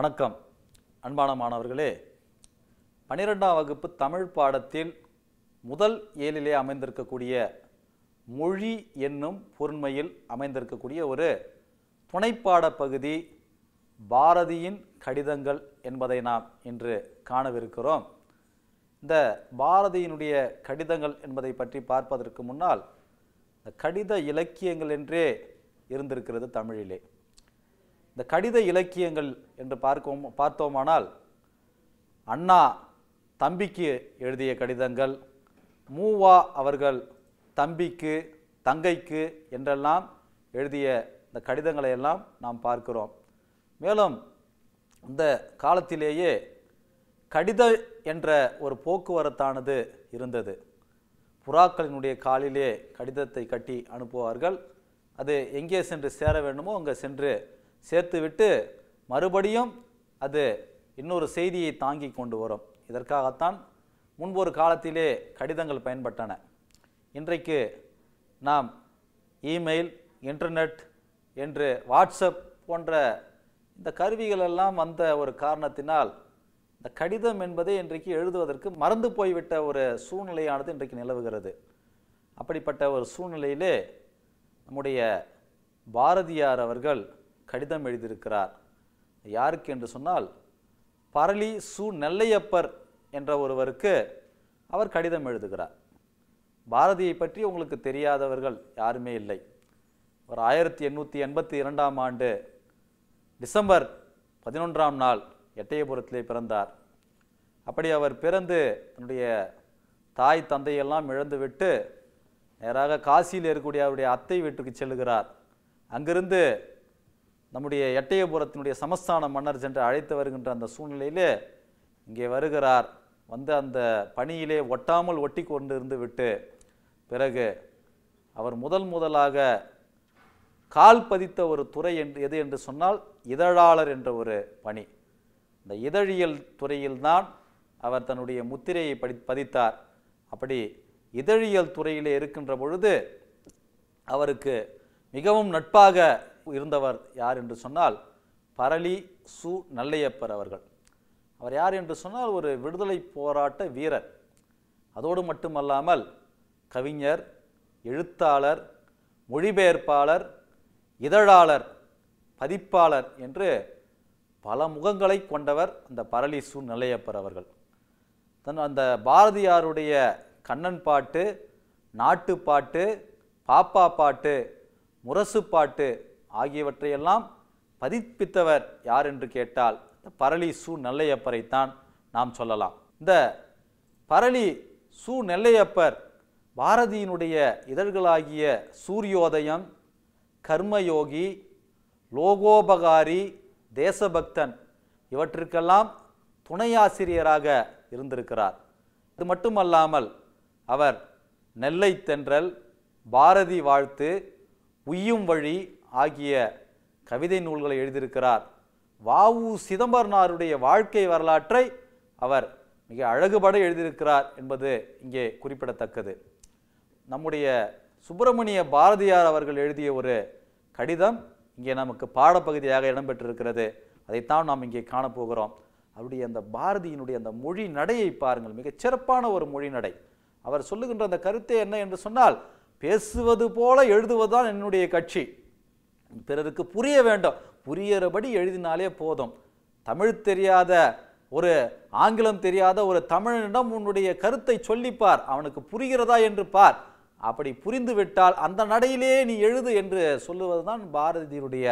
வணக்கம் அன்பான மாணவர்களே பனிரெண்டாம் வகுப்பு தமிழ் பாடத்தில் முதல் ஏழிலே அமைந்திருக்கக்கூடிய மொழி என்னும் பொருண்மையில் அமைந்திருக்கக்கூடிய ஒரு துணைப்பாட பகுதி பாரதியின் கடிதங்கள் என்பதை நாம் இன்று காணவிருக்கிறோம் இந்த பாரதியினுடைய கடிதங்கள் என்பதை பற்றி பார்ப்பதற்கு முன்னால் கடித இலக்கியங்கள் என்றே இருந்திருக்கிறது தமிழிலே இந்த கடித இலக்கியங்கள் என்று பார்க்கோம் பார்த்தோமானால் அண்ணா தம்பிக்கு எழுதிய கடிதங்கள் மூவா அவர்கள் தம்பிக்கு தங்கைக்கு என்றெல்லாம் எழுதிய இந்த கடிதங்களை எல்லாம் நாம் பார்க்கிறோம் மேலும் இந்த காலத்திலேயே கடித என்ற ஒரு போக்குவரத்தானது இருந்தது புறாக்களினுடைய காலிலே கடிதத்தை கட்டி அனுப்புவார்கள் அது எங்கே சென்று சேர வேண்டுமோ அங்கே சென்று சேர்த்து விட்டு மறுபடியும் அது இன்னொரு செய்தியை தாங்கி கொண்டு வரும் இதற்காகத்தான் முன்பொரு காலத்திலே கடிதங்கள் பயன்பட்டன இன்றைக்கு நாம் இமெயில் இன்டர்நெட் என்று வாட்ஸ்அப் போன்ற இந்த கருவிகள் எல்லாம் வந்த ஒரு காரணத்தினால் இந்த கடிதம் என்பதை இன்றைக்கு எழுதுவதற்கு மறந்து போய்விட்ட ஒரு சூழ்நிலையானது இன்றைக்கு நிலவுகிறது அப்படிப்பட்ட ஒரு சூழ்நிலையிலே நம்முடைய பாரதியார் அவர்கள் கடிதம் எழுதியிருக்கிறார் யாருக்கு என்று சொன்னால் பரளி சு நெல்லையப்பர் என்ற ஒருவருக்கு அவர் கடிதம் எழுதுகிறார் பாரதியை பற்றி உங்களுக்கு தெரியாதவர்கள் யாருமே இல்லை ஒரு ஆயிரத்தி எண்ணூற்றி எண்பத்தி இரண்டாம் ஆண்டு டிசம்பர் பதினொன்றாம் நாள் எட்டயபுரத்திலே பிறந்தார் அப்படி அவர் பிறந்து தன்னுடைய தாய் தந்தையெல்லாம் இழந்துவிட்டு நேராக காசியில் இருக்கக்கூடிய அவருடைய அத்தை வீட்டுக்கு செல்கிறார் அங்கிருந்து நம்முடைய எட்டயபுரத்தினுடைய சமஸ்தான மன்னர் சென்று அழைத்து வருகின்ற அந்த சூழ்நிலையிலே இங்கே வருகிறார் வந்து அந்த பணியிலே ஒட்டாமல் ஒட்டி கொண்டு இருந்து விட்டு பிறகு அவர் முதல் முதலாக கால் பதித்த ஒரு துறை என்று எது என்று சொன்னால் இதழாளர் என்ற ஒரு பணி இந்த இதழியல் துறையில்தான் அவர் தன்னுடைய முத்திரையை படி பதித்தார் அப்படி இதழியல் துறையிலே இருக்கின்ற பொழுது அவருக்கு மிகவும் நட்பாக இருந்தவர் யார் என்று சொன்னால் பரளி சு நல்லையப்பர் அவர்கள் அவர் யார் என்று சொன்னால் ஒரு விடுதலை போராட்ட வீரர் அதோடு மட்டுமல்லாமல் கவிஞர் எழுத்தாளர் மொழிபெயர்ப்பாளர் இதழாளர் பதிப்பாளர் என்று பல முகங்களை கொண்டவர் அந்த பரளி சு நல்லையப்பர் அவர்கள் தன் அந்த பாரதியாருடைய கண்ணன் பாட்டு நாட்டுப்பாட்டு பாப்பா பாட்டு முரசு பாட்டு ஆகியவற்றையெல்லாம் பதிப்பித்தவர் யார் என்று கேட்டால் இந்த பரளி சு நெல்லையப்பரைத்தான் நாம் சொல்லலாம் இந்த பரளி சு நெல்லையப்பர் பாரதியினுடைய இதழ்களாகிய சூரியோதயம் கர்மயோகி லோகோபகாரி தேசபக்தன் இவற்றிற்கெல்லாம் துணையாசிரியராக இருந்திருக்கிறார் அது மட்டுமல்லாமல் அவர் நெல்லை தென்றல் பாரதி வாழ்த்து உய்யும் வழி ஆகிய கவிதை நூல்களை எழுதியிருக்கிறார் வாவு சிதம்பரனாருடைய வாழ்க்கை வரலாற்றை அவர் மிக அழகுபட எழுதியிருக்கிறார் என்பது இங்கே குறிப்பிடத்தக்கது நம்முடைய சுப்பிரமணிய பாரதியார் அவர்கள் எழுதிய ஒரு கடிதம் இங்கே நமக்கு பாடப்பகுதியாக இடம்பெற்றிருக்கிறது அதைத்தான் நாம் இங்கே காணப்போகிறோம் அவருடைய அந்த பாரதியினுடைய அந்த மொழி நடையை பாருங்கள் மிகச் சிறப்பான ஒரு மொழி நடை அவர் சொல்லுகின்ற அந்த கருத்தை என்ன என்று சொன்னால் பேசுவது போல எழுதுவதுதான் என்னுடைய கட்சி பிறருக்கு புரிய வேண்டும் புரியறபடி எழுதினாலே போதும் தமிழ் தெரியாத ஒரு ஆங்கிலம் தெரியாத ஒரு தமிழனிடம் உன்னுடைய கருத்தை சொல்லிப்பார் அவனுக்கு புரிகிறதா என்று பார் அப்படி புரிந்துவிட்டால் அந்த நடையிலே நீ எழுது என்று சொல்லுவது தான் பாரதியுடைய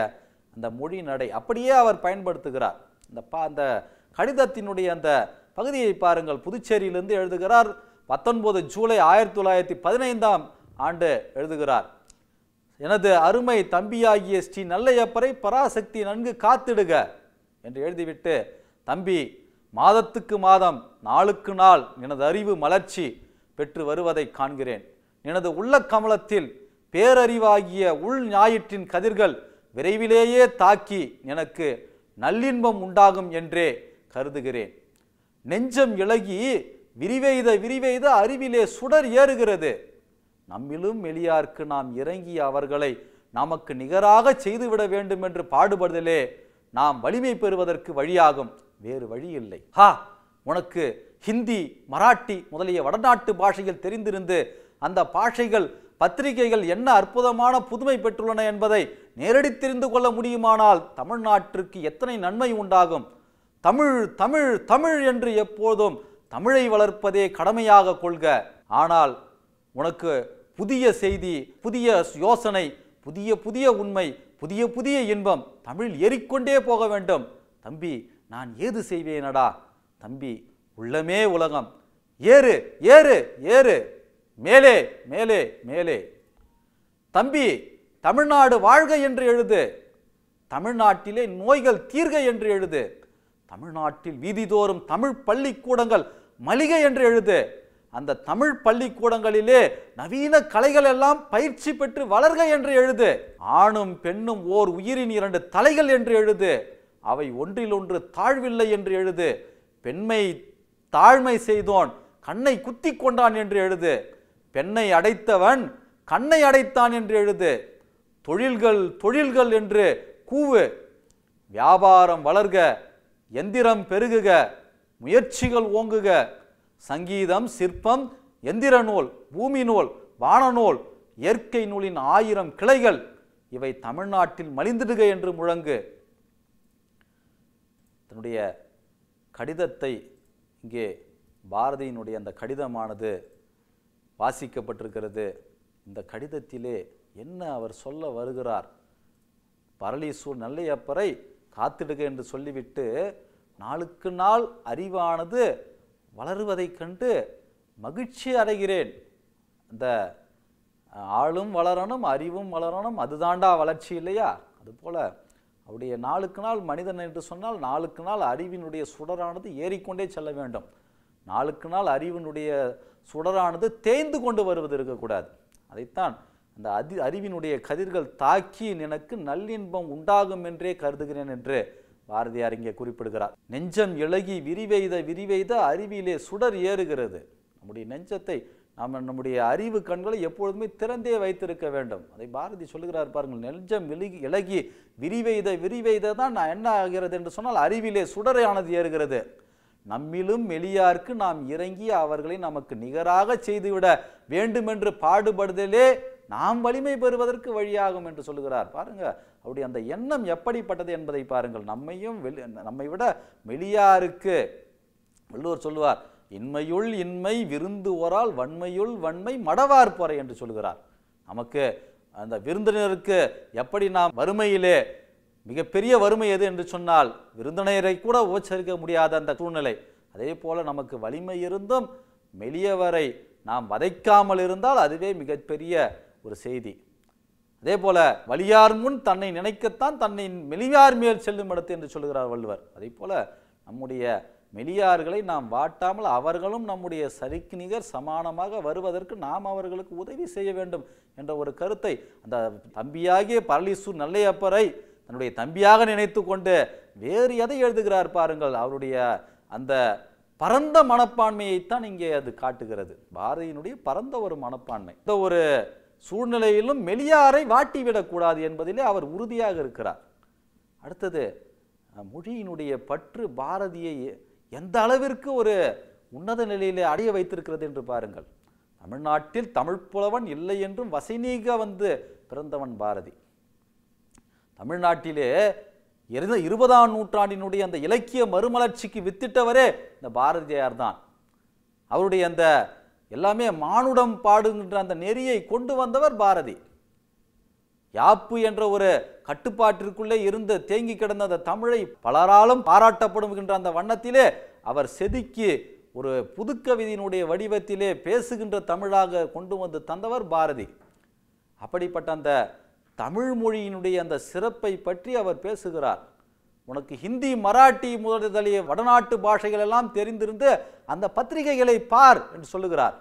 அந்த மொழி நடை அப்படியே அவர் பயன்படுத்துகிறார் இந்த பா அந்த கடிதத்தினுடைய அந்த பகுதியை பாருங்கள் புதுச்சேரியிலிருந்து எழுதுகிறார் பத்தொன்பது ஜூலை ஆயிரத்தி தொள்ளாயிரத்தி பதினைந்தாம் ஆண்டு எழுதுகிறார் எனது அருமை தம்பியாகிய ஸ்ரீ நல்லையப்பரை பராசக்தி நன்கு காத்திடுக என்று எழுதிவிட்டு தம்பி மாதத்துக்கு மாதம் நாளுக்கு நாள் எனது அறிவு மலர்ச்சி பெற்று வருவதை காண்கிறேன் எனது உள்ள கமலத்தில் பேரறிவாகிய உள் ஞாயிற்றின் கதிர்கள் விரைவிலேயே தாக்கி எனக்கு நல்லின்பம் உண்டாகும் என்றே கருதுகிறேன் நெஞ்சம் இழகி விரிவெய்த விரிவெய்த அறிவிலே சுடர் ஏறுகிறது நம்மிலும் எளியார்க்கு நாம் இறங்கி அவர்களை நமக்கு நிகராக செய்துவிட வேண்டும் என்று பாடுபடுதலே நாம் வலிமை பெறுவதற்கு வழியாகும் வேறு வழி இல்லை ஹா உனக்கு ஹிந்தி மராட்டி முதலிய வடநாட்டு பாஷைகள் தெரிந்திருந்து அந்த பாஷைகள் பத்திரிகைகள் என்ன அற்புதமான புதுமை பெற்றுள்ளன என்பதை நேரடி தெரிந்து கொள்ள முடியுமானால் தமிழ்நாட்டிற்கு எத்தனை நன்மை உண்டாகும் தமிழ் தமிழ் தமிழ் என்று எப்போதும் தமிழை வளர்ப்பதே கடமையாக கொள்க ஆனால் உனக்கு புதிய செய்தி புதிய யோசனை புதிய புதிய உண்மை புதிய புதிய இன்பம் தமிழில் ஏறிக்கொண்டே போக வேண்டும் தம்பி நான் ஏது செய்வேனடா தம்பி உள்ளமே உலகம் ஏறு ஏறு ஏறு மேலே மேலே மேலே தம்பி தமிழ்நாடு வாழ்க என்று எழுது தமிழ்நாட்டிலே நோய்கள் தீர்க என்று எழுது தமிழ்நாட்டில் வீதிதோறும் தமிழ் பள்ளிக்கூடங்கள் மளிகை என்று எழுது அந்த தமிழ் பள்ளிக்கூடங்களிலே நவீன கலைகள் எல்லாம் பயிற்சி பெற்று வளர்க என்று எழுது ஆணும் பெண்ணும் ஓர் உயிரின் இரண்டு தலைகள் என்று எழுது அவை ஒன்றில் ஒன்று தாழ்வில்லை என்று எழுது பெண்மை தாழ்மை செய்தோன் கண்ணை குத்தி கொண்டான் என்று எழுது பெண்ணை அடைத்தவன் கண்ணை அடைத்தான் என்று எழுது தொழில்கள் தொழில்கள் என்று கூவு வியாபாரம் வளர்க எந்திரம் பெருகுக முயற்சிகள் ஓங்குக சங்கீதம் சிற்பம் எந்திர நூல் பூமி நூல் வானநூல் இயற்கை நூலின் ஆயிரம் கிளைகள் இவை தமிழ்நாட்டில் மலிந்திடுக என்று முழங்கு தன்னுடைய கடிதத்தை இங்கே பாரதியினுடைய அந்த கடிதமானது வாசிக்கப்பட்டிருக்கிறது இந்த கடிதத்திலே என்ன அவர் சொல்ல வருகிறார் பரளிசூர் நல்லையப்பரை காத்திடுக என்று சொல்லிவிட்டு நாளுக்கு நாள் அறிவானது வளருவதைக் கண்டு மகிழ்ச்சி அடைகிறேன் இந்த ஆளும் வளரணும் அறிவும் வளரணும் அதுதாண்டா வளர்ச்சி இல்லையா அதுபோல் அவருடைய நாளுக்கு நாள் மனிதன் என்று சொன்னால் நாளுக்கு நாள் அறிவினுடைய சுடரானது ஏறிக்கொண்டே செல்ல வேண்டும் நாளுக்கு நாள் அறிவினுடைய சுடரானது தேய்ந்து கொண்டு வருவது இருக்கக்கூடாது அதைத்தான் அந்த அதி அறிவினுடைய கதிர்கள் தாக்கி எனக்கு நல்லின்பம் உண்டாகும் என்றே கருதுகிறேன் என்று பாரதியார் இங்கே குறிப்பிடுகிறார் நெஞ்சம் இழகி விரிவெய்த விரிவெய்த அறிவிலே சுடர் ஏறுகிறது நம்முடைய நெஞ்சத்தை நாம் நம்முடைய அறிவு கண்களை எப்பொழுதுமே திறந்தே வைத்திருக்க வேண்டும் அதை பாரதி சொல்லுகிறார் பாருங்கள் நெஞ்சம் விலகி இலகி விரிவெய்த விரிவெய்த தான் நான் என்ன ஆகிறது என்று சொன்னால் அறிவிலே சுடரையானது ஏறுகிறது நம்மிலும் எளியார்க்கு நாம் இறங்கி அவர்களை நமக்கு நிகராக செய்துவிட வேண்டுமென்று பாடுபடுதலே நாம் வலிமை பெறுவதற்கு வழியாகும் என்று சொல்லுகிறார் பாருங்க அவருடைய அந்த எண்ணம் எப்படிப்பட்டது என்பதை பாருங்கள் நம்மையும் வெளி நம்மை விட மெலியாருக்கு வள்ளுவர் சொல்லுவார் இன்மையுள் இன்மை விருந்து ஓரால் வன்மையுள் வன்மை மடவார் போற என்று சொல்கிறார் நமக்கு அந்த விருந்தினருக்கு எப்படி நாம் வறுமையிலே மிகப்பெரிய வறுமை எது என்று சொன்னால் விருந்தினரை கூட உபச்சரிக்க முடியாத அந்த சூழ்நிலை அதே போல் நமக்கு வலிமை இருந்தும் மெலியவரை நாம் வதைக்காமல் இருந்தால் அதுவே மிகப்பெரிய ஒரு செய்தி அதே போல வலியார் முன் தன்னை நினைக்கத்தான் தன்னை மெலியார் மேல் செல்லும் இடத்து என்று சொல்கிறார் வள்ளுவர் அதே போல நம்முடைய மெலியார்களை நாம் வாட்டாமல் அவர்களும் நம்முடைய சரிக்கு நிகர் சமானமாக வருவதற்கு நாம் அவர்களுக்கு உதவி செய்ய வேண்டும் என்ற ஒரு கருத்தை அந்த தம்பியாகிய பரளிசு நல்லையப்பரை தன்னுடைய தம்பியாக நினைத்து கொண்டு வேறு எதை எழுதுகிறார் பாருங்கள் அவருடைய அந்த பரந்த மனப்பான்மையைத்தான் இங்கே அது காட்டுகிறது பாரதியினுடைய பரந்த ஒரு மனப்பான்மை இந்த ஒரு சூழ்நிலையிலும் மெலியாரை வாட்டிவிடக்கூடாது என்பதிலே அவர் உறுதியாக இருக்கிறார் அடுத்தது மொழியினுடைய பற்று பாரதியை எந்த அளவிற்கு ஒரு உன்னத நிலையிலே அடைய வைத்திருக்கிறது என்று பாருங்கள் தமிழ்நாட்டில் தமிழ் புலவன் இல்லை என்றும் வசைநீக வந்து பிறந்தவன் பாரதி தமிழ்நாட்டிலே இருந்த இருபதாம் நூற்றாண்டினுடைய அந்த இலக்கிய மறுமலர்ச்சிக்கு வித்திட்டவரே இந்த பாரதியார் தான் அவருடைய அந்த எல்லாமே மானுடம் பாடுகின்ற அந்த நெறியை கொண்டு வந்தவர் பாரதி யாப்பு என்ற ஒரு கட்டுப்பாட்டிற்குள்ளே இருந்து தேங்கி கிடந்த அந்த தமிழை பலராலும் பாராட்டப்படுகின்ற அந்த வண்ணத்திலே அவர் செதுக்கி ஒரு புதுக்கவிதையினுடைய வடிவத்திலே பேசுகின்ற தமிழாக கொண்டு வந்து தந்தவர் பாரதி அப்படிப்பட்ட அந்த தமிழ் மொழியினுடைய அந்த சிறப்பை பற்றி அவர் பேசுகிறார் உனக்கு ஹிந்தி மராட்டி முதலிய வடநாட்டு பாஷைகள் எல்லாம் தெரிந்திருந்து அந்த பத்திரிகைகளை பார் என்று சொல்லுகிறார்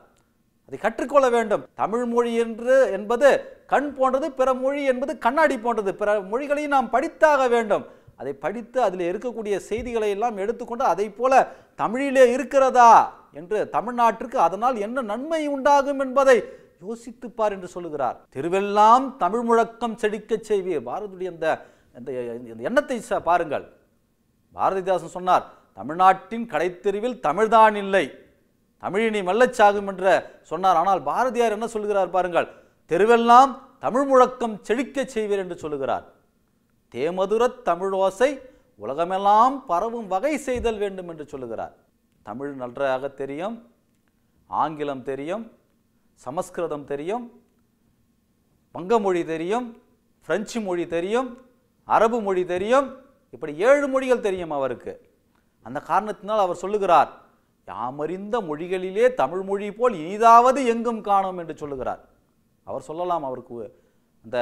அதை கற்றுக்கொள்ள வேண்டும் தமிழ் மொழி என்று என்பது கண் போன்றது பிற மொழி என்பது கண்ணாடி போன்றது பிற மொழிகளையும் நாம் படித்தாக வேண்டும் அதை படித்து அதில் இருக்கக்கூடிய செய்திகளை எல்லாம் எடுத்துக்கொண்டு அதை போல தமிழிலே இருக்கிறதா என்று தமிழ்நாட்டிற்கு அதனால் என்ன நன்மை உண்டாகும் என்பதை யோசித்துப்பார் என்று சொல்லுகிறார் திருவெல்லாம் தமிழ் முழக்கம் செழிக்க செய்வீர் பாரதியுடைய அந்த இந்த எண்ணத்தை பாருங்கள் பாரதிதாசன் சொன்னார் தமிழ்நாட்டின் கடைத்தெருவில் தமிழ்தான் இல்லை தமிழினி மல்லச்சாகும் என்ற சொன்னார் ஆனால் பாரதியார் என்ன சொல்கிறார் பாருங்கள் தெருவெல்லாம் தமிழ் முழக்கம் செழிக்க செய்வீர் என்று சொல்லுகிறார் தேமதுரத் தமிழோசை உலகமெல்லாம் பரவும் வகை செய்தல் வேண்டும் என்று சொல்லுகிறார் தமிழ் நன்றாக தெரியும் ஆங்கிலம் தெரியும் சமஸ்கிருதம் தெரியும் வங்கமொழி தெரியும் பிரெஞ்சு மொழி தெரியும் அரபு மொழி தெரியும் இப்படி ஏழு மொழிகள் தெரியும் அவருக்கு அந்த காரணத்தினால் அவர் சொல்லுகிறார் யாமறிந்த மொழிகளிலே தமிழ் மொழி போல் இனிதாவது எங்கும் காணோம் என்று சொல்லுகிறார் அவர் சொல்லலாம் அவருக்கு அந்த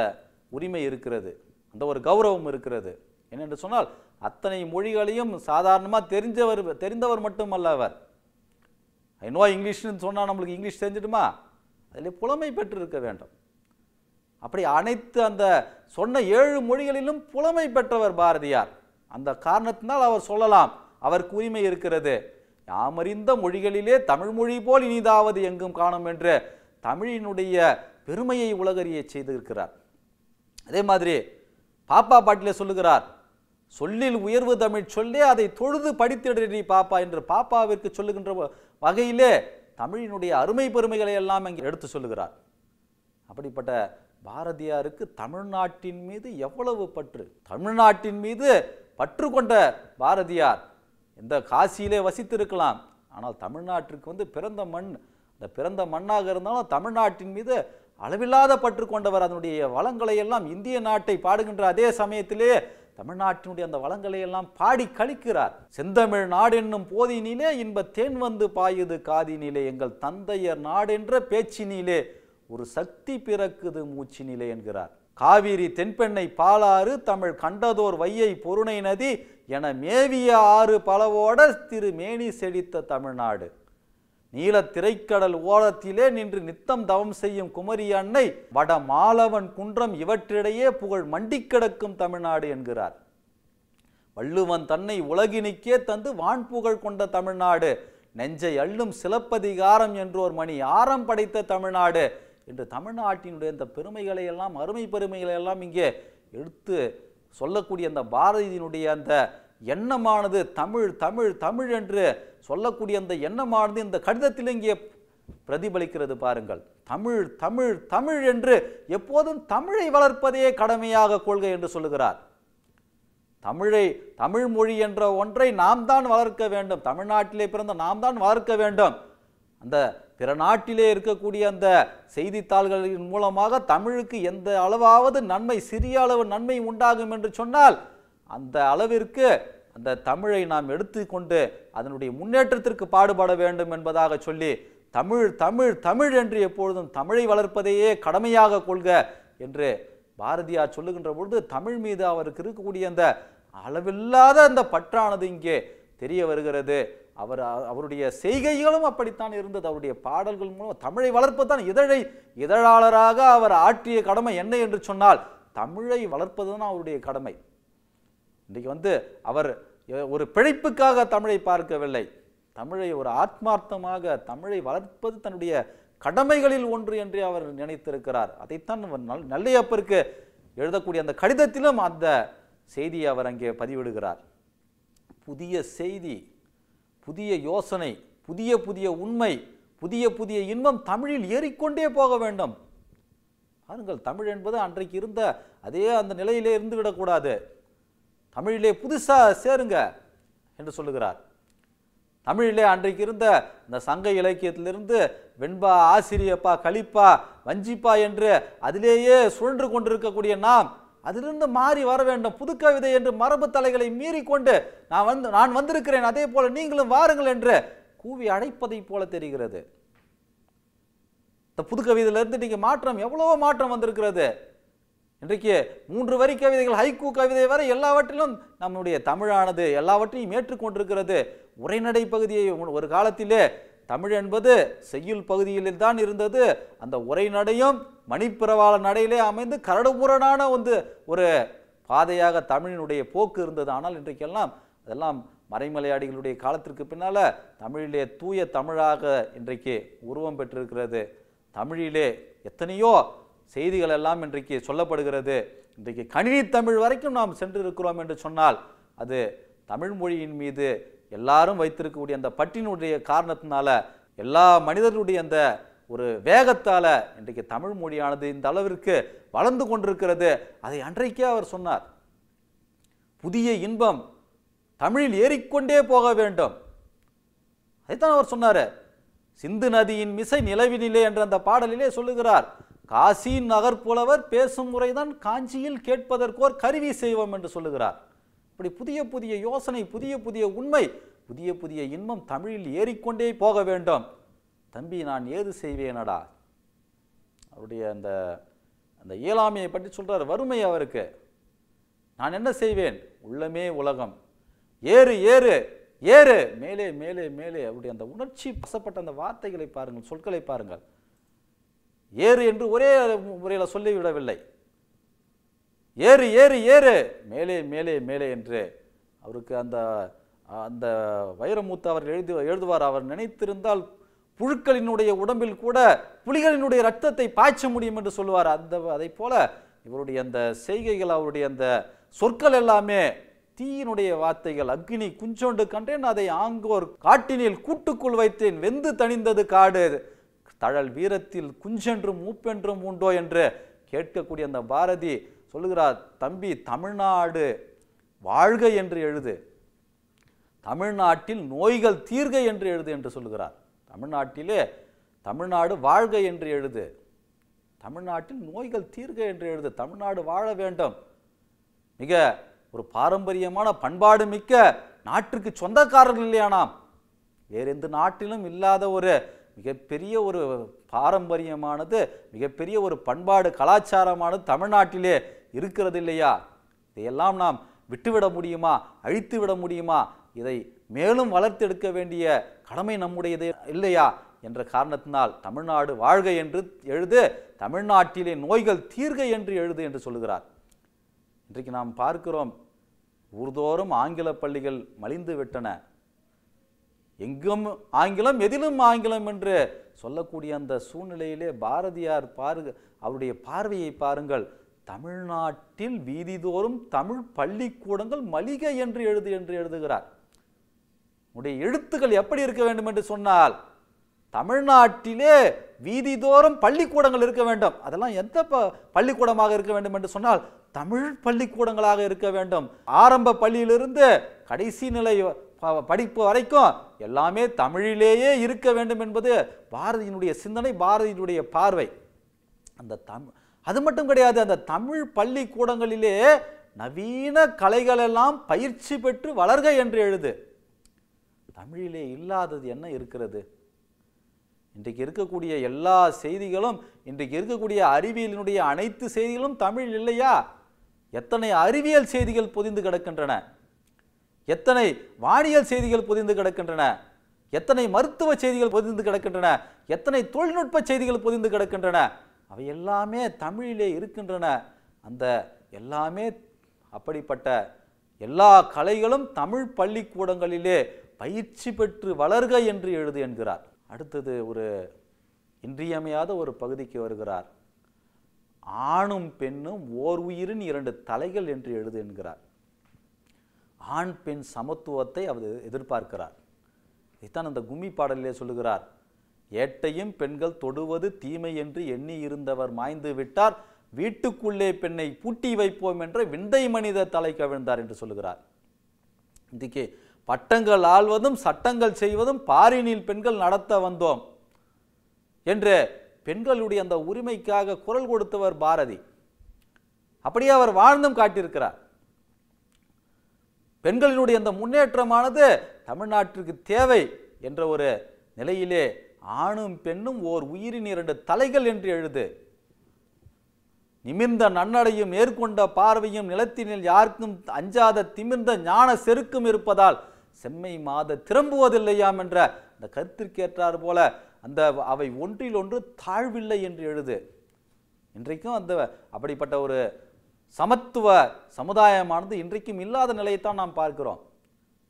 உரிமை இருக்கிறது அந்த ஒரு கௌரவம் இருக்கிறது என்னென்று சொன்னால் அத்தனை மொழிகளையும் சாதாரணமாக தெரிஞ்சவர் தெரிந்தவர் மட்டுமல்ல அவர் என்னவோ இங்கிலீஷ்னு சொன்னால் நம்மளுக்கு இங்கிலீஷ் தெரிஞ்சிடுமா அதில் புலமை பெற்று இருக்க வேண்டும் அப்படி அனைத்து அந்த சொன்ன ஏழு மொழிகளிலும் புலமை பெற்றவர் பாரதியார் அந்த காரணத்தினால் அவர் சொல்லலாம் அவருக்கு உரிமை இருக்கிறது யாமறிந்த மொழிகளிலே தமிழ் மொழி போல் இனிதாவது எங்கும் காணும் என்று தமிழினுடைய பெருமையை உலகறிய செய்திருக்கிறார் அதே மாதிரி பாப்பா பாட்டிலே சொல்லுகிறார் சொல்லில் உயர்வு தமிழ் சொல்லே அதை தொழுது படித்திடறி பாப்பா என்று பாப்பாவிற்கு சொல்லுகின்ற வகையிலே தமிழினுடைய அருமை பெருமைகளை எல்லாம் இங்கே எடுத்து சொல்லுகிறார் அப்படிப்பட்ட பாரதியாருக்கு தமிழ்நாட்டின் மீது எவ்வளவு பற்று தமிழ்நாட்டின் மீது பற்று கொண்ட பாரதியார் இந்த காசியிலே வசித்திருக்கலாம் ஆனால் தமிழ்நாட்டிற்கு வந்து பிறந்த மண் அந்த பிறந்த மண்ணாக இருந்தாலும் தமிழ்நாட்டின் மீது அளவில்லாத பற்று கொண்டவர் அதனுடைய வளங்களை எல்லாம் இந்திய நாட்டை பாடுகின்ற அதே சமயத்திலே தமிழ்நாட்டினுடைய அந்த வளங்களை எல்லாம் பாடி கழிக்கிறார் செந்தமிழ் என்னும் போதினிலே இன்ப தேன் வந்து பாயுது காதினிலே எங்கள் தந்தையர் நாடென்ற பேச்சினிலே ஒரு சக்தி பிறக்குது மூச்சு நிலை என்கிறார் காவிரி தென்பெண்ணை பாலாறு தமிழ் கண்டதோர் வையை பொருணை நதி என மேவிய ஆறு பலவோட திரு மேனி செழித்த தமிழ்நாடு நீல திரைக்கடல் நின்று நித்தம் தவம் செய்யும் குமரி அன்னை வட மாலவன் குன்றம் இவற்றிடையே புகழ் மண்டிக்கிடக்கும் தமிழ்நாடு என்கிறார் வள்ளுவன் தன்னை உலகினுக்கே தந்து வான் புகழ் கொண்ட தமிழ்நாடு நெஞ்சை அள்ளும் சிலப்பதிகாரம் என்றோர் மணி ஆரம் படைத்த தமிழ்நாடு என்று தமிழ்நாட்டினுடைய இந்த பெருமைகளை எல்லாம் அருமை பெருமைகளை எல்லாம் இங்கே எடுத்து சொல்லக்கூடிய அந்த பாரதியினுடைய அந்த எண்ணமானது தமிழ் தமிழ் தமிழ் என்று சொல்லக்கூடிய அந்த எண்ணமானது இந்த கடிதத்தில் இங்கே பிரதிபலிக்கிறது பாருங்கள் தமிழ் தமிழ் தமிழ் என்று எப்போதும் தமிழை வளர்ப்பதே கடமையாக கொள்கை என்று சொல்லுகிறார் தமிழை தமிழ் மொழி என்ற ஒன்றை நாம் தான் வளர்க்க வேண்டும் தமிழ்நாட்டிலே பிறந்த நாம் தான் வளர்க்க வேண்டும் அந்த பிற நாட்டிலே இருக்கக்கூடிய அந்த செய்தித்தாள்களின் மூலமாக தமிழுக்கு எந்த அளவாவது நன்மை சிறிய அளவு நன்மை உண்டாகும் என்று சொன்னால் அந்த அளவிற்கு அந்த தமிழை நாம் எடுத்துக்கொண்டு அதனுடைய முன்னேற்றத்திற்கு பாடுபட வேண்டும் என்பதாக சொல்லி தமிழ் தமிழ் தமிழ் என்று எப்பொழுதும் தமிழை வளர்ப்பதையே கடமையாக கொள்க என்று பாரதியார் சொல்லுகின்ற பொழுது தமிழ் மீது அவருக்கு இருக்கக்கூடிய அந்த அளவில்லாத அந்த பற்றானது இங்கே தெரிய வருகிறது அவர் அவருடைய செய்கைகளும் அப்படித்தான் இருந்தது அவருடைய பாடல்கள் மூலம் தமிழை வளர்ப்பதுதான் இதழை இதழாளராக அவர் ஆற்றிய கடமை என்ன என்று சொன்னால் தமிழை வளர்ப்பதுதான் அவருடைய கடமை இன்றைக்கு வந்து அவர் ஒரு பிழைப்புக்காக தமிழை பார்க்கவில்லை தமிழை ஒரு ஆத்மார்த்தமாக தமிழை வளர்ப்பது தன்னுடைய கடமைகளில் ஒன்று என்று அவர் நினைத்திருக்கிறார் அதைத்தான் நல்லையப்பருக்கு எழுதக்கூடிய அந்த கடிதத்திலும் அந்த செய்தியை அவர் அங்கே பதிவிடுகிறார் புதிய செய்தி புதிய யோசனை புதிய புதிய உண்மை புதிய புதிய இன்பம் தமிழில் ஏறிக்கொண்டே போக வேண்டும் பாருங்கள் தமிழ் என்பது அன்றைக்கு இருந்த அதே அந்த நிலையிலே இருந்துவிடக்கூடாது தமிழிலே புதுசாக சேருங்க என்று சொல்லுகிறார் தமிழிலே அன்றைக்கு இருந்த இந்த சங்க இலக்கியத்திலிருந்து வெண்பா ஆசிரியப்பா கழிப்பா வஞ்சிப்பா என்று அதிலேயே சுழன்று கொண்டிருக்கக்கூடிய நாம் அதிலிருந்து மாறி வர வேண்டும் புது கவிதை என்று மரபு தலைகளை மீறிக்கொண்டு நான் வந்து நான் வந்திருக்கிறேன் அதே போல நீங்களும் வாருங்கள் என்று கூவி அழைப்பதை போல தெரிகிறது இந்த புது கவிதையிலிருந்து நீங்கள் மாற்றம் எவ்வளவோ மாற்றம் வந்திருக்கிறது இன்றைக்கு மூன்று வரி கவிதைகள் ஹைகூ கவிதை வரை எல்லாவற்றிலும் நம்முடைய தமிழானது எல்லாவற்றையும் ஏற்றுக்கொண்டிருக்கிறது உரைநடை பகுதியை ஒரு காலத்திலே தமிழ் என்பது செய்யுள் பகுதியில் தான் இருந்தது அந்த உரை நடையும் மணிப்பிரவாள நடையிலே அமைந்து கரடுமுரடான வந்து ஒரு பாதையாக தமிழினுடைய போக்கு இருந்தது ஆனால் இன்றைக்கெல்லாம் அதெல்லாம் மறைமலையாடிகளுடைய காலத்திற்கு பின்னால் தமிழிலே தூய தமிழாக இன்றைக்கு உருவம் பெற்றிருக்கிறது தமிழிலே எத்தனையோ செய்திகள் எல்லாம் இன்றைக்கு சொல்லப்படுகிறது இன்றைக்கு கணினி தமிழ் வரைக்கும் நாம் சென்றிருக்கிறோம் என்று சொன்னால் அது தமிழ் மொழியின் மீது எல்லாரும் வைத்திருக்கக்கூடிய அந்த பட்டினுடைய காரணத்தினால எல்லா மனிதர்களுடைய அந்த ஒரு வேகத்தால் இன்றைக்கு தமிழ் மொழியானது இந்த அளவிற்கு வளர்ந்து கொண்டிருக்கிறது அதை அன்றைக்கே அவர் சொன்னார் புதிய இன்பம் தமிழில் ஏறிக்கொண்டே போக வேண்டும் அதைத்தான் அவர் சொன்னார் சிந்து நதியின் மிசை நிலவினிலே என்ற அந்த பாடலிலே சொல்லுகிறார் காசியின் நகர்ப்புலவர் பேசும் முறைதான் காஞ்சியில் கேட்பதற்கோர் கருவி செய்வோம் என்று சொல்லுகிறார் இப்படி புதிய புதிய யோசனை புதிய புதிய உண்மை புதிய புதிய இன்பம் தமிழில் ஏறிக்கொண்டே போக வேண்டும் தம்பி நான் ஏது செய்வேனடா அவருடைய அந்த அந்த இயலாமையை பற்றி சொல்கிறார் வறுமை அவருக்கு நான் என்ன செய்வேன் உள்ளமே உலகம் ஏறு ஏறு ஏறு மேலே மேலே மேலே அவருடைய அந்த உணர்ச்சி பசப்பட்ட அந்த வார்த்தைகளை பாருங்கள் சொற்களை பாருங்கள் ஏறு என்று ஒரே முறையில் சொல்லிவிடவில்லை ஏறு ஏறு ஏறு மேலே மேலே மேலே என்று அவருக்கு அந்த அந்த வைரமூத்த அவர் எழுதி எழுதுவார் அவர் நினைத்திருந்தால் புழுக்களினுடைய உடம்பில் கூட புலிகளினுடைய ரத்தத்தை பாய்ச்ச முடியும் என்று சொல்லுவார் அந்த அதை போல இவருடைய அந்த செய்கைகள் அவருடைய அந்த சொற்கள் எல்லாமே தீயினுடைய வார்த்தைகள் அக்னி குஞ்சோண்டு கண்டேன் அதை ஆங்கோர் காட்டினில் கூட்டுக்குள் வைத்தேன் வெந்து தணிந்தது காடு தழல் வீரத்தில் குஞ்சென்றும் மூப்பென்றும் உண்டோ என்று கேட்கக்கூடிய அந்த பாரதி சொல்லுகிறார் தம்பி தமிழ்நாடு வாழ்க என்று எழுது தமிழ்நாட்டில் நோய்கள் தீர்க என்று எழுது என்று சொல்லுகிறார் தமிழ்நாட்டிலே தமிழ்நாடு வாழ்க என்று எழுது தமிழ்நாட்டில் நோய்கள் தீர்க என்று எழுது தமிழ்நாடு வாழ வேண்டும் மிக ஒரு பாரம்பரியமான பண்பாடு மிக்க நாட்டிற்கு சொந்தக்காரர்கள் இல்லையா நாம் எந்த நாட்டிலும் இல்லாத ஒரு மிகப்பெரிய ஒரு பாரம்பரியமானது மிகப்பெரிய ஒரு பண்பாடு கலாச்சாரமானது தமிழ்நாட்டிலே இருக்கிறது இல்லையா இதையெல்லாம் நாம் விட்டுவிட முடியுமா அழித்து விட முடியுமா இதை மேலும் வளர்த்தெடுக்க வேண்டிய கடமை நம்முடையது இல்லையா என்ற காரணத்தினால் தமிழ்நாடு வாழ்க என்று எழுது தமிழ்நாட்டிலே நோய்கள் தீர்க என்று எழுது என்று சொல்கிறார் இன்றைக்கு நாம் பார்க்கிறோம் ஊர்தோறும் ஆங்கில பள்ளிகள் மலிந்து விட்டன எங்கும் ஆங்கிலம் எதிலும் ஆங்கிலம் என்று சொல்லக்கூடிய அந்த சூழ்நிலையிலே பாரதியார் பாரு அவருடைய பார்வையை பாருங்கள் தமிழ்நாட்டில் வீதிதோறும் தமிழ் பள்ளிக்கூடங்கள் மளிகை என்று எழுது என்று எழுதுகிறார் உடைய எழுத்துக்கள் எப்படி இருக்க வேண்டும் என்று சொன்னால் தமிழ்நாட்டிலே வீதிதோறும் பள்ளிக்கூடங்கள் இருக்க வேண்டும் அதெல்லாம் எந்த ப பள்ளிக்கூடமாக இருக்க வேண்டும் என்று சொன்னால் தமிழ் பள்ளிக்கூடங்களாக இருக்க வேண்டும் ஆரம்ப பள்ளியிலிருந்து கடைசி நிலை படிப்பு வரைக்கும் எல்லாமே தமிழிலேயே இருக்க வேண்டும் என்பது பாரதியினுடைய சிந்தனை பாரதியினுடைய பார்வை அந்த தமிழ் அது மட்டும் கிடையாது அந்த தமிழ் பள்ளிக்கூடங்களிலே நவீன கலைகளெல்லாம் பயிற்சி பெற்று வளர்க என்று எழுது தமிழிலே இல்லாதது என்ன இருக்கிறது இன்றைக்கு இருக்கக்கூடிய எல்லா செய்திகளும் இன்றைக்கு இருக்கக்கூடிய அறிவியலினுடைய அனைத்து செய்திகளும் தமிழ் இல்லையா எத்தனை அறிவியல் செய்திகள் பொதிந்து கிடக்கின்றன எத்தனை வானியல் செய்திகள் பொதிந்து கிடக்கின்றன எத்தனை மருத்துவ செய்திகள் பொதிந்து கிடக்கின்றன எத்தனை தொழில்நுட்ப செய்திகள் பொதிந்து கிடக்கின்றன அவை எல்லாமே தமிழிலே இருக்கின்றன அந்த எல்லாமே அப்படிப்பட்ட எல்லா கலைகளும் தமிழ் பள்ளிக்கூடங்களிலே பயிற்சி பெற்று வளர்க என்று எழுது என்கிறார் அடுத்தது ஒரு இன்றியமையாத ஒரு பகுதிக்கு வருகிறார் ஆணும் பெண்ணும் ஓர் உயிரின் இரண்டு தலைகள் என்று எழுது என்கிறார் ஆண் பெண் சமத்துவத்தை அவர் எதிர்பார்க்கிறார் இதுதான் அந்த கும்மி பாடலிலே சொல்லுகிறார் ஏட்டையும் பெண்கள் தொடுவது தீமை என்று எண்ணி இருந்தவர் மாய்ந்து விட்டார் வீட்டுக்குள்ளே பெண்ணை பூட்டி வைப்போம் என்ற விந்தை மனித தலை கவிழ்ந்தார் என்று சொல்கிறார் இன்றைக்கு பட்டங்கள் ஆள்வதும் சட்டங்கள் செய்வதும் பாரினில் பெண்கள் நடத்த வந்தோம் என்று பெண்களுடைய அந்த உரிமைக்காக குரல் கொடுத்தவர் பாரதி அப்படியே அவர் வாழ்ந்தும் காட்டியிருக்கிறார் பெண்களினுடைய அந்த முன்னேற்றமானது தமிழ்நாட்டிற்கு தேவை என்ற ஒரு நிலையிலே ஆணும் பெண்ணும் ஓர் உயிரின் இரண்டு தலைகள் என்று எழுது நிமிர்ந்த நன்னடையும் மேற்கொண்ட பார்வையும் நிலத்தினில் யாருக்கும் அஞ்சாத திமிர்ந்த ஞான செருக்கும் இருப்பதால் செம்மை மாத திரும்புவதில்லையாம் என்ற அந்த கருத்திற்கேற்றார் போல அந்த அவை ஒன்றில் ஒன்று தாழ்வில்லை என்று எழுது இன்றைக்கும் அந்த அப்படிப்பட்ட ஒரு சமத்துவ சமுதாயமானது இன்றைக்கும் இல்லாத நிலையைத்தான் நாம் பார்க்கிறோம்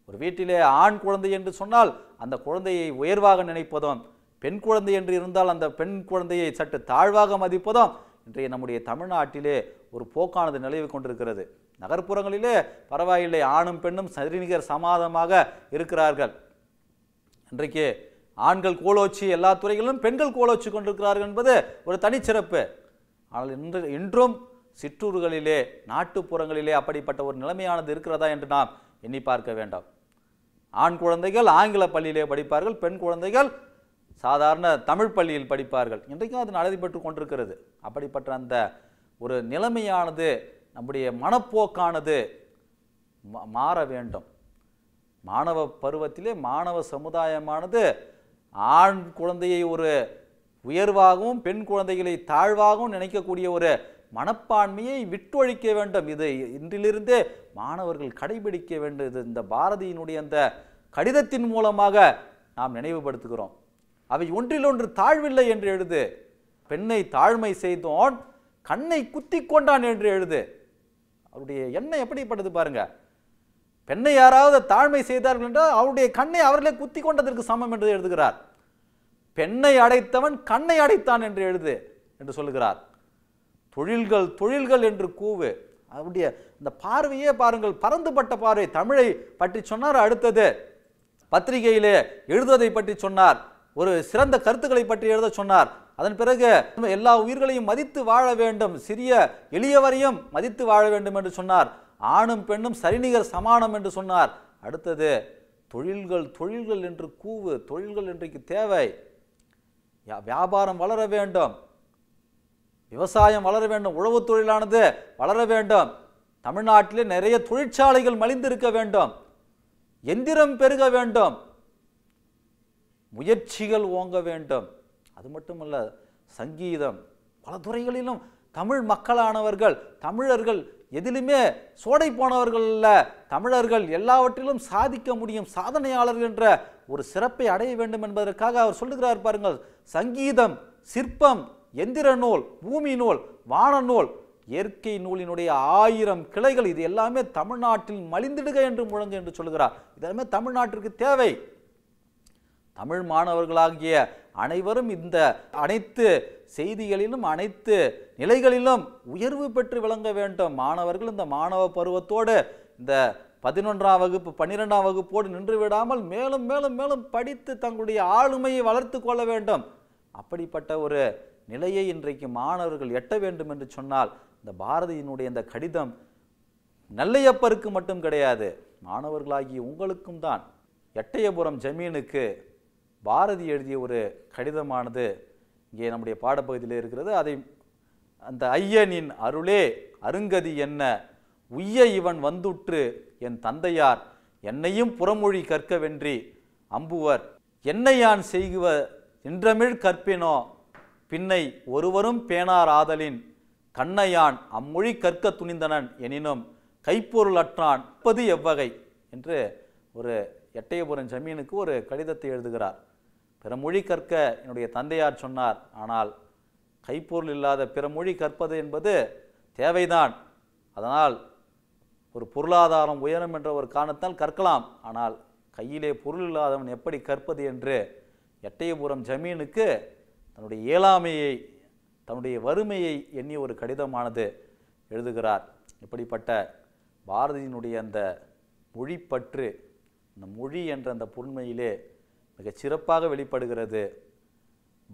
ஒரு வீட்டிலே ஆண் குழந்தை என்று சொன்னால் அந்த குழந்தையை உயர்வாக நினைப்பதும் பெண் குழந்தை என்று இருந்தால் அந்த பெண் குழந்தையை சற்று தாழ்வாக மதிப்பதும் இன்றைய நம்முடைய தமிழ்நாட்டிலே ஒரு போக்கானது நிலவு கொண்டிருக்கிறது நகர்ப்புறங்களிலே பரவாயில்லை ஆணும் பெண்ணும் சரிநிகர் சமாதமாக இருக்கிறார்கள் இன்றைக்கு ஆண்கள் கோலோச்சி எல்லா துறைகளிலும் பெண்கள் கோலோச்சி கொண்டிருக்கிறார்கள் என்பது ஒரு தனிச்சிறப்பு ஆனால் இன்று இன்றும் சிற்றூர்களிலே நாட்டுப்புறங்களிலே அப்படிப்பட்ட ஒரு நிலைமையானது இருக்கிறதா என்று நாம் எண்ணி பார்க்க வேண்டாம் ஆண் குழந்தைகள் ஆங்கில பள்ளியிலே படிப்பார்கள் பெண் குழந்தைகள் சாதாரண தமிழ் பள்ளியில் படிப்பார்கள் இன்றைக்கும் அது நடைபெற்று கொண்டிருக்கிறது அப்படிப்பட்ட அந்த ஒரு நிலைமையானது நம்முடைய மனப்போக்கானது மாற வேண்டும் மாணவ பருவத்திலே மாணவ சமுதாயமானது ஆண் குழந்தையை ஒரு உயர்வாகவும் பெண் குழந்தைகளை தாழ்வாகவும் நினைக்கக்கூடிய ஒரு மனப்பான்மையை விட்டொழிக்க வேண்டும் இது இன்றிலிருந்தே மாணவர்கள் கடைபிடிக்க இது இந்த பாரதியினுடைய அந்த கடிதத்தின் மூலமாக நாம் நினைவுபடுத்துகிறோம் அவை ஒன்றிலொன்று தாழ்வில்லை என்று எழுது பெண்ணை தாழ்மை செய்தோன் கண்ணை குத்தி கொண்டான் என்று எழுது அவருடைய எண்ணம் எப்படிப்பட்டது பாருங்க பெண்ணை யாராவது தாழ்மை செய்தார்கள் என்றால் அவருடைய கண்ணை அவர்களே குத்தி கொண்டதற்கு சமம் என்று எழுதுகிறார் பெண்ணை அடைத்தவன் கண்ணை அடைத்தான் என்று எழுது என்று சொல்லுகிறார் தொழில்கள் தொழில்கள் என்று கூவு அவருடைய இந்த பார்வையே பாருங்கள் பறந்துபட்ட பார்வை தமிழை பற்றி சொன்னார் அடுத்தது பத்திரிகையிலே எழுதுவதை பற்றி சொன்னார் ஒரு சிறந்த கருத்துக்களை பற்றி எழுத சொன்னார் அதன் பிறகு எல்லா உயிர்களையும் மதித்து வாழ வேண்டும் சிறிய எளியவரையும் மதித்து வாழ வேண்டும் என்று சொன்னார் ஆணும் பெண்ணும் சரிநிகர் சமானம் என்று சொன்னார் அடுத்தது தொழில்கள் தொழில்கள் என்று கூவு தொழில்கள் இன்றைக்கு தேவை வியாபாரம் வளர வேண்டும் விவசாயம் வளர வேண்டும் உழவு தொழிலானது வளர வேண்டும் தமிழ்நாட்டிலே நிறைய தொழிற்சாலைகள் மலிந்திருக்க வேண்டும் எந்திரம் பெருக வேண்டும் முயற்சிகள் ஓங்க வேண்டும் அது மட்டுமல்ல சங்கீதம் பல துறைகளிலும் தமிழ் மக்களானவர்கள் தமிழர்கள் எதிலுமே சோடை போனவர்கள் அல்ல தமிழர்கள் எல்லாவற்றிலும் சாதிக்க முடியும் சாதனையாளர்கள் என்ற ஒரு சிறப்பை அடைய வேண்டும் என்பதற்காக அவர் சொல்லுகிறார் பாருங்கள் சங்கீதம் சிற்பம் எந்திர நூல் பூமி நூல் வான நூல் இயற்கை நூலினுடைய ஆயிரம் கிளைகள் இது எல்லாமே தமிழ்நாட்டில் மலிந்திடுக என்று முழங்கு என்று சொல்கிறார் இதெல்லாமே தமிழ்நாட்டிற்கு தேவை தமிழ் மாணவர்களாகிய அனைவரும் இந்த அனைத்து செய்திகளிலும் அனைத்து நிலைகளிலும் உயர்வு பெற்று விளங்க வேண்டும் மாணவர்கள் இந்த மாணவ பருவத்தோடு இந்த பதினொன்றாம் வகுப்பு பன்னிரெண்டாம் வகுப்போடு நின்று விடாமல் மேலும் மேலும் மேலும் படித்து தங்களுடைய ஆளுமையை வளர்த்து கொள்ள வேண்டும் அப்படிப்பட்ட ஒரு நிலையை இன்றைக்கு மாணவர்கள் எட்ட வேண்டும் என்று சொன்னால் இந்த பாரதியினுடைய இந்த கடிதம் நல்லையப்பருக்கு மட்டும் கிடையாது மாணவர்களாகிய உங்களுக்கும் தான் எட்டயபுரம் ஜமீனுக்கு பாரதி எழுதிய ஒரு கடிதமானது இங்கே நம்முடைய பாடப்பகுதியில் இருக்கிறது அதை அந்த ஐயனின் அருளே அருங்கதி என்ன உய்ய இவன் வந்துற்று என் தந்தையார் என்னையும் புறமொழி கற்கவென்றி அம்புவர் என்னையான் செய்குவ இன்றமிழ் கற்பினோ பின்னை ஒருவரும் பேனார் ஆதலின் கண்ணையான் அம்மொழி கற்க துணிந்தனன் எனினும் கைப்பொருள் அற்றான் பது எவ்வகை என்று ஒரு எட்டயபுரம் ஜமீனுக்கு ஒரு கடிதத்தை எழுதுகிறார் பிற மொழி கற்க என்னுடைய தந்தையார் சொன்னார் ஆனால் கைப்பொருள் இல்லாத பிற மொழி கற்பது என்பது தேவைதான் அதனால் ஒரு பொருளாதாரம் உயரும் என்ற ஒரு காரணத்தால் கற்கலாம் ஆனால் கையிலே பொருள் இல்லாதவன் எப்படி கற்பது என்று எட்டயபுரம் ஜமீனுக்கு தன்னுடைய இயலாமையை தன்னுடைய வறுமையை எண்ணி ஒரு கடிதமானது எழுதுகிறார் இப்படிப்பட்ட பாரதியினுடைய அந்த மொழிப்பற்று இந்த மொழி என்ற அந்த புண்மையிலே மிகச் சிறப்பாக வெளிப்படுகிறது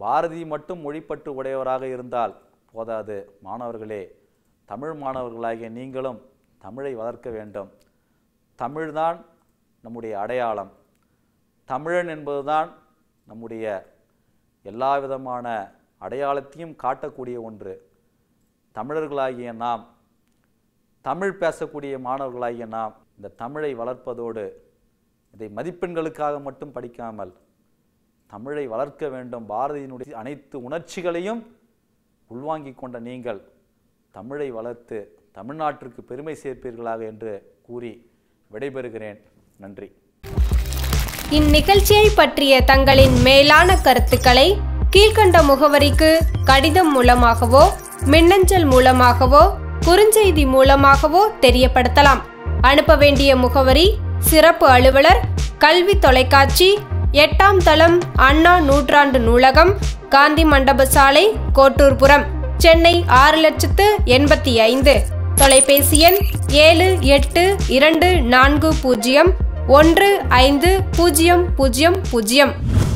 பாரதி மட்டும் மொழிப்பற்று உடையவராக இருந்தால் போதாது மாணவர்களே தமிழ் மாணவர்களாகிய நீங்களும் தமிழை வளர்க்க வேண்டும் தமிழ்தான் நம்முடைய அடையாளம் தமிழன் என்பதுதான் நம்முடைய எல்லா விதமான அடையாளத்தையும் காட்டக்கூடிய ஒன்று தமிழர்களாகிய நாம் தமிழ் பேசக்கூடிய மாணவர்களாகிய நாம் இந்த தமிழை வளர்ப்பதோடு இதை மதிப்பெண்களுக்காக மட்டும் படிக்காமல் தமிழை வளர்க்க வேண்டும் பாரதியினுடைய அனைத்து உணர்ச்சிகளையும் உள்வாங்கிக் கொண்ட நீங்கள் தமிழை வளர்த்து தமிழ்நாட்டிற்கு பெருமை சேர்ப்பீர்களாக என்று கூறி விடைபெறுகிறேன் நன்றி இந்நிகழ்ச்சியை பற்றிய தங்களின் மேலான கருத்துக்களை கீழ்கண்ட முகவரிக்கு கடிதம் மூலமாகவோ மின்னஞ்சல் மூலமாகவோ குறுஞ்செய்தி மூலமாகவோ தெரியப்படுத்தலாம் அனுப்ப வேண்டிய முகவரி சிறப்பு அலுவலர் கல்வி தொலைக்காட்சி எட்டாம் தளம் அண்ணா நூற்றாண்டு நூலகம் காந்தி மண்டப சாலை கோட்டூர்புரம் சென்னை ஆறு லட்சத்து எண்பத்தி ஐந்து தொலைபேசி எண் ஏழு எட்டு இரண்டு நான்கு பூஜ்ஜியம் ஒன்று ஐந்து பூஜ்ஜியம் பூஜ்ஜியம் பூஜ்ஜியம்